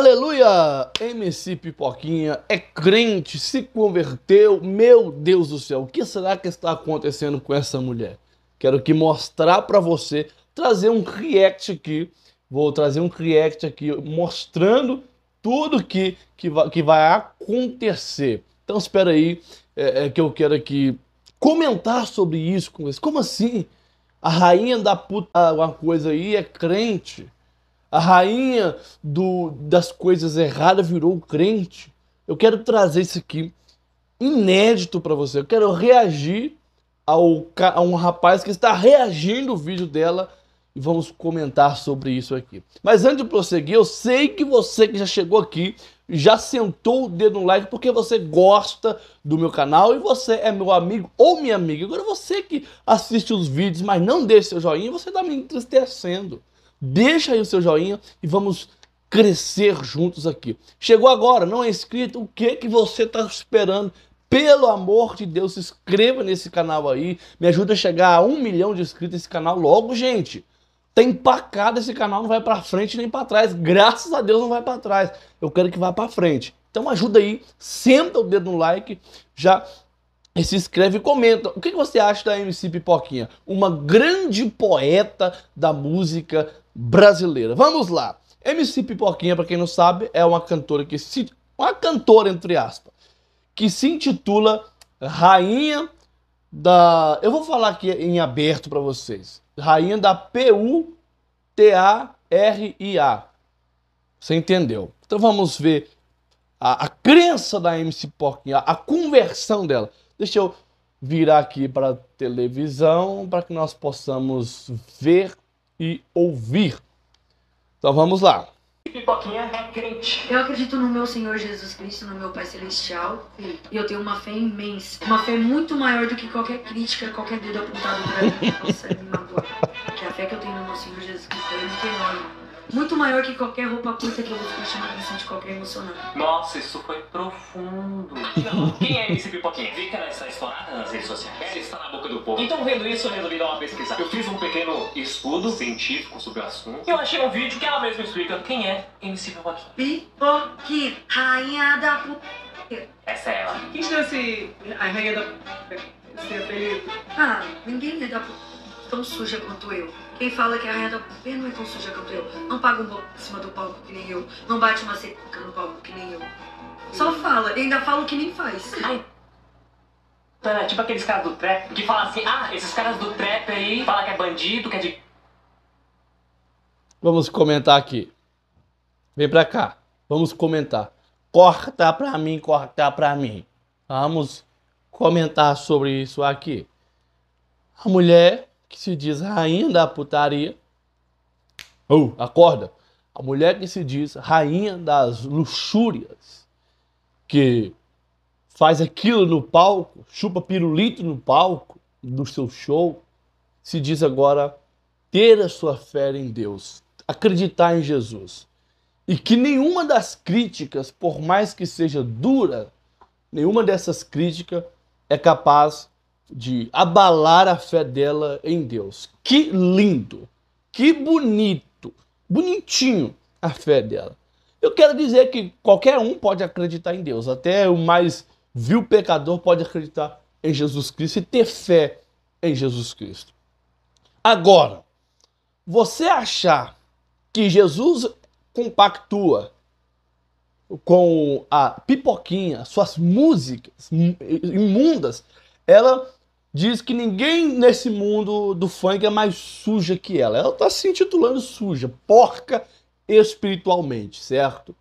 Aleluia! MC Pipoquinha é crente, se converteu. Meu Deus do céu, o que será que está acontecendo com essa mulher? Quero que mostrar para você, trazer um react aqui. Vou trazer um react aqui mostrando tudo que, que, vai, que vai acontecer. Então espera aí é, é, que eu quero aqui comentar sobre isso com vocês. Como assim? A rainha da puta, uma coisa aí, é crente a rainha do, das coisas erradas virou crente. Eu quero trazer isso aqui inédito para você. Eu quero reagir ao, a um rapaz que está reagindo o vídeo dela e vamos comentar sobre isso aqui. Mas antes de prosseguir, eu sei que você que já chegou aqui já sentou o dedo no like porque você gosta do meu canal e você é meu amigo ou minha amiga. Agora você que assiste os vídeos, mas não deixa seu joinha, você está me entristecendo. Deixa aí o seu joinha e vamos crescer juntos aqui. Chegou agora, não é inscrito? O que que você está esperando? Pelo amor de Deus, se inscreva nesse canal aí. Me ajuda a chegar a um milhão de inscritos nesse canal logo, gente. Tá empacado esse canal, não vai para frente nem para trás. Graças a Deus não vai para trás. Eu quero que vá para frente. Então ajuda aí, senta o dedo no like, já e se inscreve e comenta. O que você acha da MC Pipoquinha? Uma grande poeta da música brasileira. Vamos lá. MC Pipoquinha, para quem não sabe, é uma cantora que se uma cantora entre aspas, que se intitula Rainha da, eu vou falar aqui em aberto para vocês. Rainha da P U T A R I A. Você entendeu? Então vamos ver a, a crença da MC Pipoquinha, a, a conversão dela. Deixa eu virar aqui para televisão para que nós possamos ver e ouvir. Então vamos lá. Pipoquinha é crente. Eu acredito no meu Senhor Jesus Cristo, no meu Pai Celestial. E eu tenho uma fé imensa. Uma fé muito maior do que qualquer crítica, qualquer dedo apontado pra mim. Nossa, me magoa. Que a fé que eu tenho no meu Senhor Jesus Cristo é muito enorme. Muito maior que qualquer roupa curta que eu uso pra chamar a atenção de qualquer emocionado. Nossa, isso foi profundo. Quem é MC Pipoquinha? Fica nessa estourada nas redes sociais. Ela está na boca do povo. Então, vendo isso, eu resolvi dar uma pesquisa. Eu fiz um pequeno estudo científico sobre o assunto. E eu achei um vídeo que ela mesma explica quem é MC Pipoquinha. Pipoquinha, rainha da p... Essa é ela. Quem te deu esse... a rainha da p... esse apelido? Ah, ninguém é da p... tão suja quanto eu. Quem fala que a Reta pé não é tão suja quanto eu. Não paga um bolo em cima do palco que nem eu. Não bate uma seca no palco que nem eu. Só fala, e ainda fala o que nem faz. Ai. Tá, né, tipo aqueles caras do trap que falam assim, ah, esses caras do trap aí falam que é bandido, que é de. Vamos comentar aqui. Vem pra cá. Vamos comentar. Corta pra mim, corta pra mim. Vamos comentar sobre isso aqui. A mulher que se diz rainha da putaria. Oh, acorda. A mulher que se diz rainha das luxúrias, que faz aquilo no palco, chupa pirulito no palco do seu show, se diz agora ter a sua fé em Deus, acreditar em Jesus. E que nenhuma das críticas, por mais que seja dura, nenhuma dessas críticas é capaz de abalar a fé dela em Deus. Que lindo, que bonito, bonitinho a fé dela. Eu quero dizer que qualquer um pode acreditar em Deus, até o mais vil pecador pode acreditar em Jesus Cristo e ter fé em Jesus Cristo. Agora, você achar que Jesus compactua com a pipoquinha, suas músicas imundas, ela diz que ninguém nesse mundo do funk é mais suja que ela. Ela está se intitulando suja, porca espiritualmente, certo?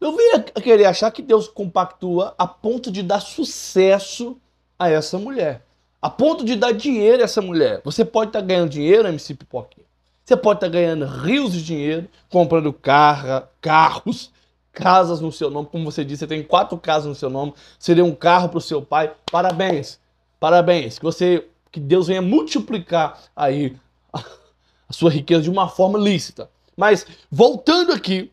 Eu vim a querer achar que Deus compactua a ponto de dar sucesso a essa mulher. A ponto de dar dinheiro a essa mulher. Você pode estar tá ganhando dinheiro, MC Pipoquinha. Você pode estar tá ganhando rios de dinheiro, comprando carro, carros, casas no seu nome. Como você disse, você tem quatro casas no seu nome. Seria um carro para o seu pai. Parabéns. Parabéns, que você, que Deus venha multiplicar aí a, a sua riqueza de uma forma lícita. Mas voltando aqui,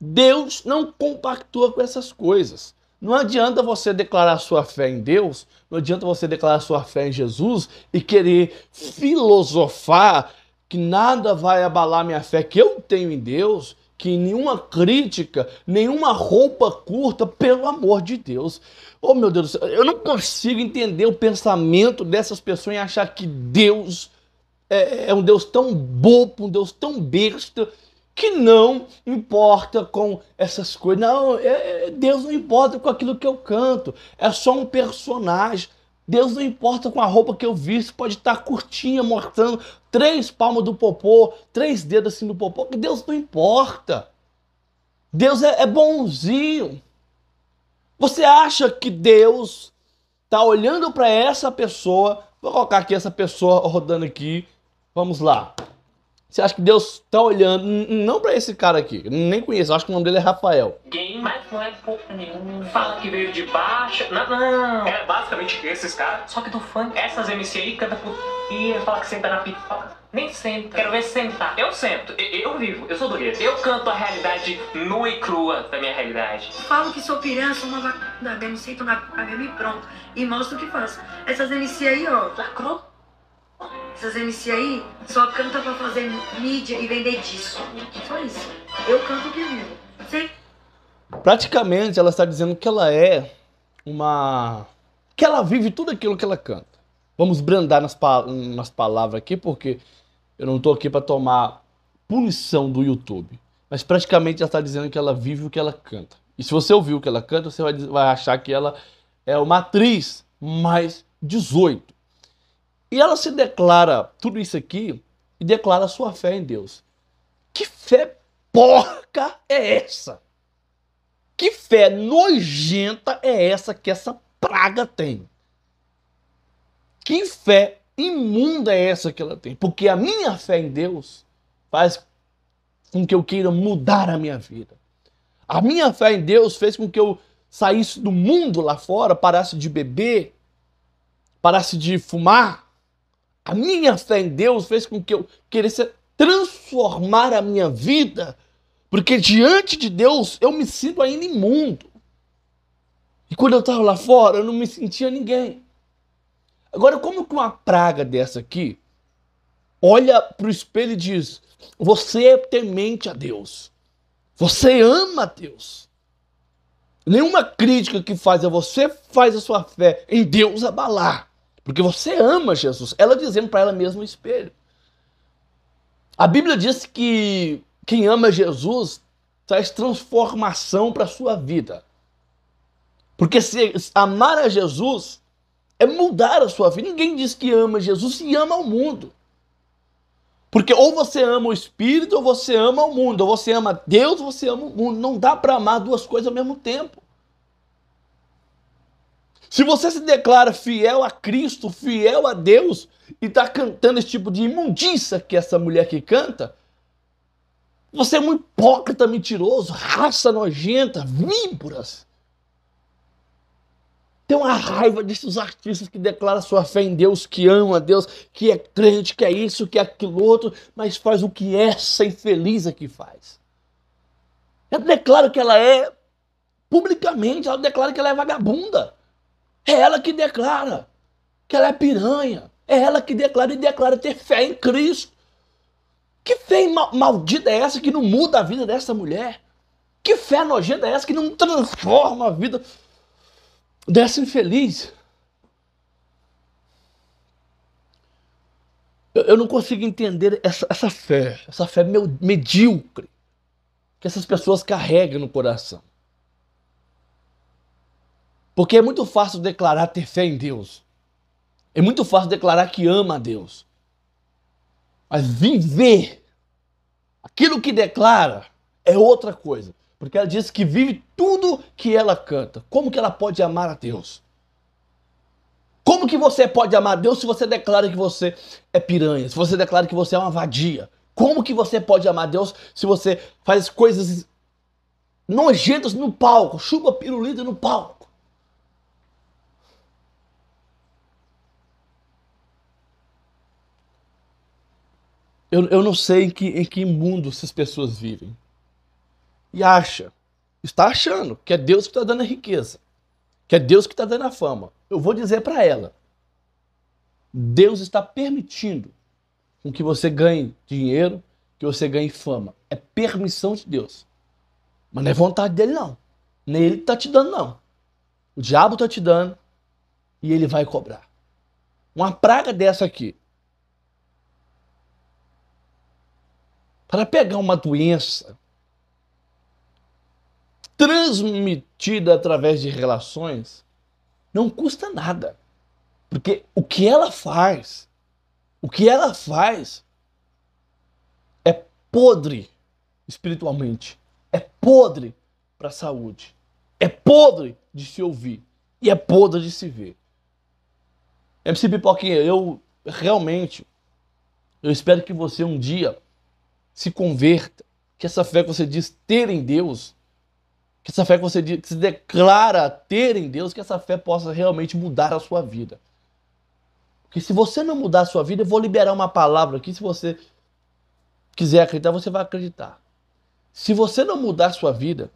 Deus não compactua com essas coisas. Não adianta você declarar sua fé em Deus, não adianta você declarar sua fé em Jesus e querer filosofar que nada vai abalar minha fé que eu tenho em Deus, que nenhuma crítica, nenhuma roupa curta, pelo amor de Deus. Oh, meu Deus do céu, eu não consigo entender o pensamento dessas pessoas em achar que Deus é, é um Deus tão bobo, um Deus tão besta, que não importa com essas coisas. Não, é, é Deus não importa com aquilo que eu canto, é só um personagem. Deus não importa com a roupa que eu visto, pode estar curtinha, mostrando três palmas do popô, três dedos assim do popô, que Deus não importa. Deus é, é bonzinho. Você acha que Deus está olhando para essa pessoa? Vou colocar aqui essa pessoa rodando aqui. Vamos lá. Você acha que Deus tá olhando, não para esse cara aqui, nem conheço, acho que o nome dele é Rafael. Quem mais não é porra nenhum, fala que veio de baixo, não, não. É basicamente esses caras, só que do funk. Essas MC aí canta por... e fala que senta na pipoca. Nem senta. Quero ver sentar. Eu sento. Eu, eu vivo. Eu sou do Rio. Eu canto a realidade nua e crua da minha realidade. Falo que sou sou uma vacuna, me sinto na cabeça e pronto. E mostro o que faço. Essas MC aí, ó, lacrou essas MC aí só canta pra fazer mídia e vender disco. Só isso. Eu canto o que vivo. Sim. Praticamente ela está dizendo que ela é uma. que ela vive tudo aquilo que ela canta. Vamos brandar nas, pa... nas palavras aqui, porque eu não estou aqui para tomar punição do YouTube. Mas praticamente ela está dizendo que ela vive o que ela canta. E se você ouvir o que ela canta, você vai, vai achar que ela é uma atriz mais 18. E ela se declara tudo isso aqui e declara sua fé em Deus. Que fé porca é essa? Que fé nojenta é essa que essa praga tem? Que fé imunda é essa que ela tem? Porque a minha fé em Deus faz com que eu queira mudar a minha vida. A minha fé em Deus fez com que eu saísse do mundo lá fora, parasse de beber, parasse de fumar, a minha fé em Deus fez com que eu queresse transformar a minha vida, porque diante de Deus eu me sinto ainda imundo. E quando eu estava lá fora, eu não me sentia ninguém. Agora, como que uma praga dessa aqui olha para o espelho e diz: Você é temente a Deus, você ama a Deus. Nenhuma crítica que faz a você faz a sua fé em Deus abalar. Porque você ama Jesus. Ela dizendo para ela mesma no espelho. A Bíblia diz que quem ama Jesus traz transformação para a sua vida. Porque se amar a Jesus é mudar a sua vida. Ninguém diz que ama Jesus se ama o mundo. Porque ou você ama o Espírito ou você ama o mundo. Ou você ama Deus ou você ama o mundo. Não dá para amar duas coisas ao mesmo tempo. Se você se declara fiel a Cristo, fiel a Deus, e está cantando esse tipo de imundícia que essa mulher que canta, você é um hipócrita mentiroso, raça nojenta, víboras. Tem uma raiva desses artistas que declaram sua fé em Deus, que ama Deus, que é crente, que é isso, que é aquilo outro, mas faz o que essa infeliz aqui faz. Ela declara que ela é publicamente, ela declara que ela é vagabunda. É ela que declara que ela é piranha. É ela que declara e declara ter fé em Cristo. Que fé maldita é essa que não muda a vida dessa mulher? Que fé nojenta é essa que não transforma a vida dessa infeliz? Eu, eu não consigo entender essa, essa fé, essa fé medíocre que essas pessoas carregam no coração. Porque é muito fácil declarar ter fé em Deus. É muito fácil declarar que ama a Deus. Mas viver aquilo que declara é outra coisa. Porque ela diz que vive tudo que ela canta. Como que ela pode amar a Deus? Como que você pode amar a Deus se você declara que você é piranha? Se você declara que você é uma vadia? Como que você pode amar a Deus se você faz coisas nojentas no palco, chupa pirulito no palco? Eu, eu não sei em que, em que mundo essas pessoas vivem. E acha, está achando que é Deus que está dando a riqueza, que é Deus que está dando a fama. Eu vou dizer para ela: Deus está permitindo com que você ganhe dinheiro, que você ganhe fama. É permissão de Deus. Mas não é vontade dele, não. Nem ele está te dando, não. O diabo está te dando e ele vai cobrar. Uma praga dessa aqui para pegar uma doença transmitida através de relações não custa nada. Porque o que ela faz, o que ela faz é podre espiritualmente, é podre para a saúde, é podre de se ouvir e é podre de se ver. MC Pipoquinha, eu realmente eu espero que você um dia se converta, que essa fé que você diz ter em Deus, que essa fé que você diz, que se declara ter em Deus, que essa fé possa realmente mudar a sua vida. Porque se você não mudar a sua vida, eu vou liberar uma palavra aqui, se você quiser acreditar, você vai acreditar. Se você não mudar a sua vida,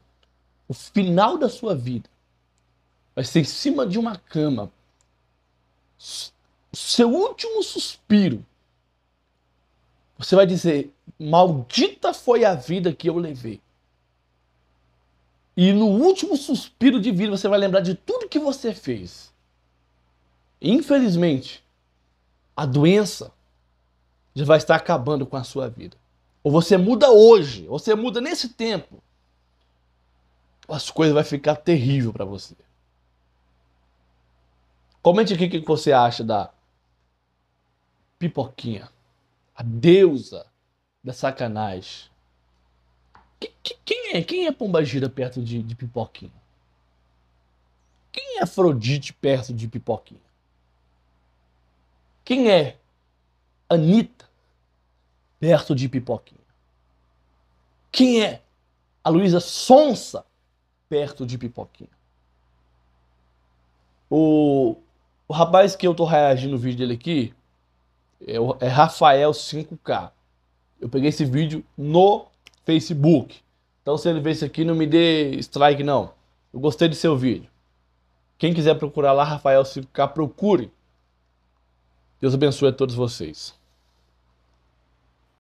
o final da sua vida vai ser em cima de uma cama. Seu último suspiro você vai dizer: Maldita foi a vida que eu levei. E no último suspiro de vida você vai lembrar de tudo que você fez. Infelizmente, a doença já vai estar acabando com a sua vida. Ou você muda hoje, ou você muda nesse tempo. As coisas vai ficar terrível para você. Comente aqui o que você acha da pipoquinha a deusa da sacanagem. quem é? Quem é Pombagira perto de, de Pipoquinha? Quem é Afrodite perto de Pipoquinha? Quem é Anitta perto de Pipoquinha? Quem é a Luísa Sonsa perto de Pipoquinha? O, o rapaz que eu tô reagindo no vídeo dele aqui, é, é Rafael 5K. Eu peguei esse vídeo no Facebook. Então, se ele vê isso aqui, não me dê strike, não. Eu gostei do seu vídeo. Quem quiser procurar lá, Rafael 5K, procure. Deus abençoe a todos vocês.